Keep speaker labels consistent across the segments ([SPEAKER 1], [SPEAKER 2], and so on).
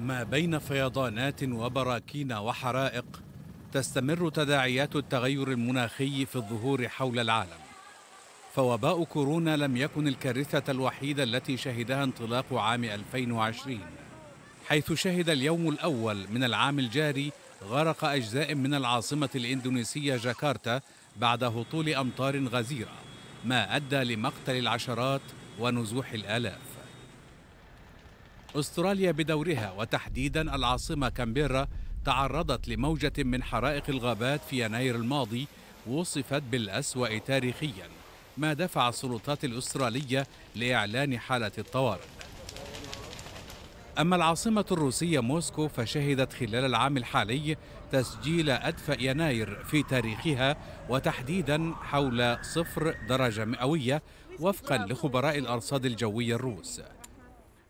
[SPEAKER 1] ما بين فيضانات وبراكين وحرائق تستمر تداعيات التغير المناخي في الظهور حول العالم فوباء كورونا لم يكن الكارثة الوحيدة التي شهدها انطلاق عام 2020 حيث شهد اليوم الأول من العام الجاري غرق أجزاء من العاصمة الإندونيسية جاكرتا بعد هطول أمطار غزيرة ما أدى لمقتل العشرات ونزوح الآلاف استراليا بدورها وتحديدا العاصمه كامبيرا تعرضت لموجه من حرائق الغابات في يناير الماضي وصفت بالاسوا تاريخيا ما دفع السلطات الاستراليه لاعلان حاله الطوارئ اما العاصمه الروسيه موسكو فشهدت خلال العام الحالي تسجيل ادفا يناير في تاريخها وتحديدا حول صفر درجه مئويه وفقا لخبراء الارصاد الجويه الروس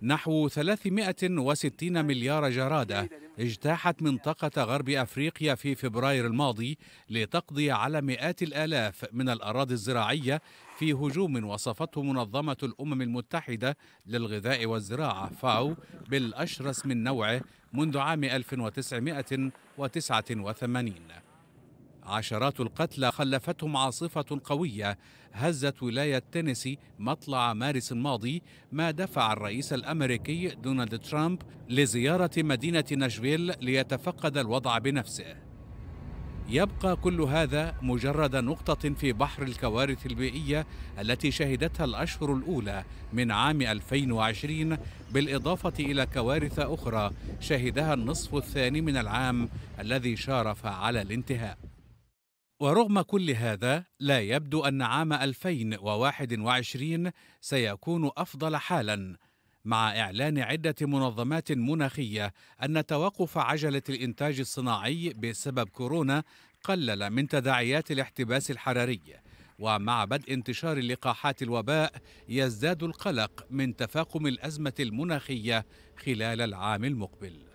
[SPEAKER 1] نحو 360 مليار جرادة اجتاحت منطقة غرب أفريقيا في فبراير الماضي لتقضي على مئات الآلاف من الأراضي الزراعية في هجوم وصفته منظمة الأمم المتحدة للغذاء والزراعة فاو بالأشرس من نوعه منذ عام 1989 عشرات القتلى خلفتهم عاصفة قوية هزت ولاية تينيسي مطلع مارس الماضي ما دفع الرئيس الأمريكي دونالد ترامب لزيارة مدينة ناشفيل ليتفقد الوضع بنفسه يبقى كل هذا مجرد نقطة في بحر الكوارث البيئية التي شهدتها الأشهر الأولى من عام 2020 بالإضافة إلى كوارث أخرى شهدها النصف الثاني من العام الذي شارف على الانتهاء ورغم كل هذا لا يبدو أن عام 2021 سيكون أفضل حالاً مع إعلان عدة منظمات مناخية أن توقف عجلة الإنتاج الصناعي بسبب كورونا قلل من تداعيات الاحتباس الحراري ومع بدء انتشار لقاحات الوباء يزداد القلق من تفاقم الأزمة المناخية خلال العام المقبل